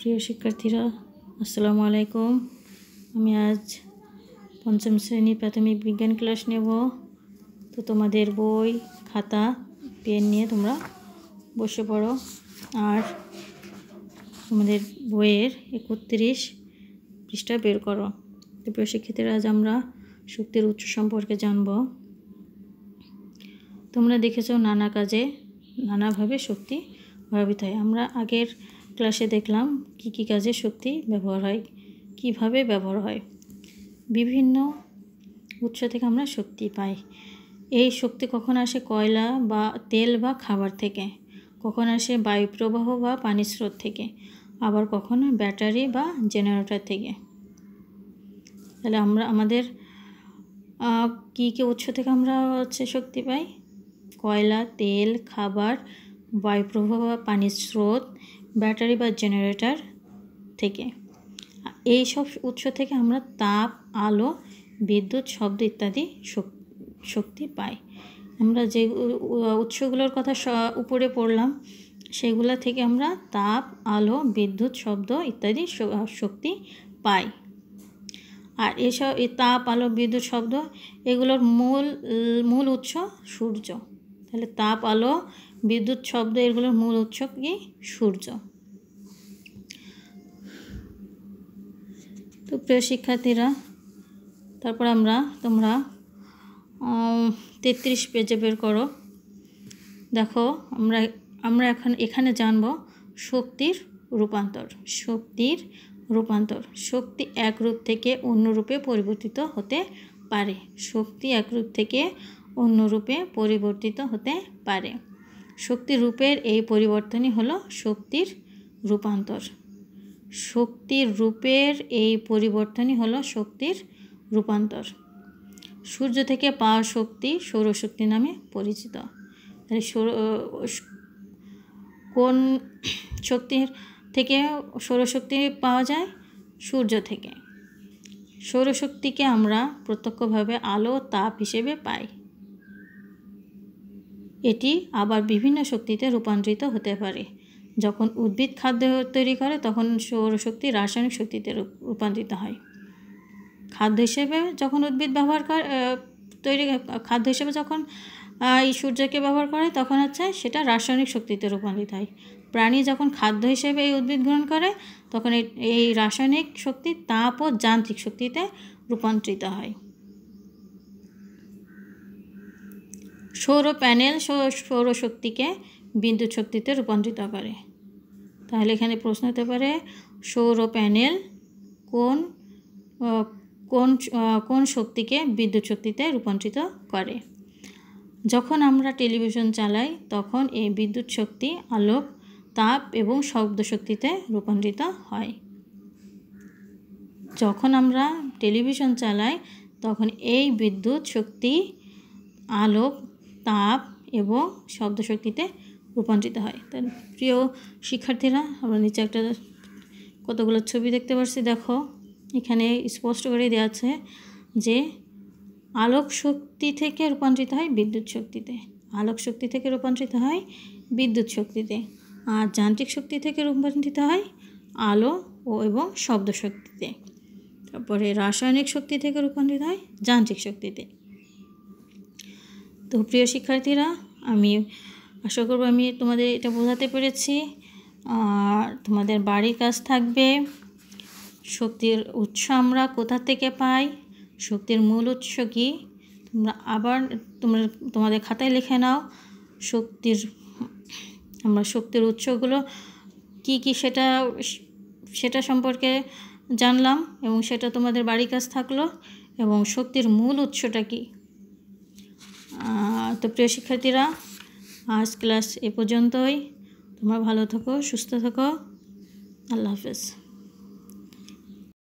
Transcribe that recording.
প্রিয় শিক্ষার্থীরা আসসালামু আলাইকুম আমি আজ পঞ্চম শ্রেণীর প্রাথমিক বিজ্ঞান ক্লাস নেব তো তোমাদের বই খাতা পেন নিয়ে তোমরা বসে পড়ো আর তোমাদের বইয়ের একত্রিশ পৃষ্ঠা বের করো তো প্রিয় শিক্ষার্থীরা আজ আমরা শক্তির উৎস সম্পর্কে জানব তোমরা দেখেছো নানা কাজে নানাভাবে শক্তি ব্যবহৃত হয় আমরা আগের ক্লাসে দেখলাম কি কি কাজে শক্তি ব্যবহার হয় কিভাবে ব্যবহার হয় বিভিন্ন উৎস থেকে আমরা শক্তি পাই এই শক্তি কখন আসে কয়লা বা তেল বা খাবার থেকে কখন আসে বায়ুপ্রবাহ বা পানির স্রোত থেকে আবার কখনো ব্যাটারি বা জেনারেটর থেকে তাহলে আমরা আমাদের কী কী উৎস থেকে আমরা হচ্ছে শক্তি পাই কয়লা তেল খাবার বায়ুপ্রবাহ বা পানির স্রোত ব্যাটারি বা জেনারেটর থেকে এই সব উৎস থেকে আমরা তাপ আলো বিদ্যুৎ শব্দ ইত্যাদি শক্তি পাই আমরা যে উৎসগুলোর কথা উপরে পড়লাম সেগুলো থেকে আমরা তাপ আলো বিদ্যুৎ শব্দ ইত্যাদি শক্তি পাই আর এসব তাপ আলো বিদ্যুৎ শব্দ এগুলোর মূল মূল উৎস সূর্য তাহলে তাপ আলো বিদ্যুৎ শব্দ এগুলোর মূল উৎস কি সূর্য তো প্রিয় শিক্ষার্থীরা তারপর আমরা তোমরা তেত্রিশ পেজে বের করো দেখো আমরা আমরা এখন এখানে জানব শক্তির রূপান্তর শক্তির রূপান্তর শক্তি এক রূপ থেকে অন্য রূপে পরিবর্তিত হতে পারে শক্তি এক রূপ থেকে অন্য রূপে পরিবর্তিত হতে পারে শক্তি রূপের এই পরিবর্তনই হলো শক্তির রূপান্তর শক্তির রূপের এই পরিবর্তনই হলো শক্তির রূপান্তর সূর্য থেকে পাওয়া শক্তি সৌরশক্তি নামে পরিচিত তাহলে সৌর কোন শক্তির থেকে সৌরশক্তি পাওয়া যায় সূর্য থেকে সৌরশক্তিকে আমরা প্রত্যক্ষভাবে আলো তাপ হিসেবে পাই এটি আবার বিভিন্ন শক্তিতে রূপান্তরিত হতে পারে যখন উদ্ভিদ খাদ্য তৈরি করে তখন সৌরশক্তি রাসায়নিক শক্তিতে রূপান্তরিত হয় খাদ্য হিসেবে যখন উদ্ভিদ ব্যবহার করে তৈরি খাদ্য হিসেবে যখন এই সূর্যকে ব্যবহার করে তখন হচ্ছে সেটা রাসায়নিক শক্তিতে রূপান্তরিত হয় প্রাণী যখন খাদ্য হিসেবে এই উদ্ভিদ গ্রহণ করে তখন এই রাসায়নিক শক্তি তাপ ও যান্ত্রিক শক্তিতে রূপান্তরিত হয় সৌর প্যানেল সৌরশক্তিকে বিদ্যুৎ শক্তিতে রূপান্তরিত করে তাহলে এখানে প্রশ্ন হতে পারে সৌর প্যানেল কোন কোন কোন শক্তিকে বিদ্যুৎ শক্তিতে রূপান্তরিত করে যখন আমরা টেলিভিশন চালাই তখন এই বিদ্যুৎ শক্তি আলোক তাপ এবং শব্দ শক্তিতে রূপান্তরিত হয় যখন আমরা টেলিভিশন চালাই তখন এই বিদ্যুৎ শক্তি আলোক তাপ এবং শব্দ শক্তিতে রূপান্তরিত হয় তার প্রিয় শিক্ষার্থীরা আমরা নিচে একটা কতগুলো ছবি দেখতে পাচ্ছি দেখো এখানে স্পষ্ট করে দেওয়া আছে যে আলোক শক্তি থেকে রূপান্তরিত হয় বিদ্যুৎ শক্তিতে আলোক শক্তি থেকে রূপান্তরিত হয় বিদ্যুৎ শক্তিতে আর যান্ত্রিক শক্তি থেকে রূপান্তরিত হয় আলো ও এবং শব্দ শক্তিতে তারপরে রাসায়নিক শক্তি থেকে রূপান্তরিত হয় যান্ত্রিক শক্তিতে তো প্রিয় শিক্ষার্থীরা আমি আশা করবো আমি তোমাদের এটা বোঝাতে পেরেছি আর তোমাদের বাড়ির কাজ থাকবে শক্তির উৎস আমরা কোথা থেকে পাই শক্তির মূল উৎস কি তোমরা আবার তোমরা তোমাদের খাতায় লিখে নাও শক্তির আমরা শক্তির উৎসগুলো কি কি সেটা সেটা সম্পর্কে জানলাম এবং সেটা তোমাদের বাড়ির কাজ থাকলো এবং শক্তির মূল উৎসটা কি তো প্রিয় শিক্ষার্থীরা আজ ক্লাস এ পর্যন্তই তোমরা ভালো থাকো সুস্থ থাকো আল্লাহ হাফেজ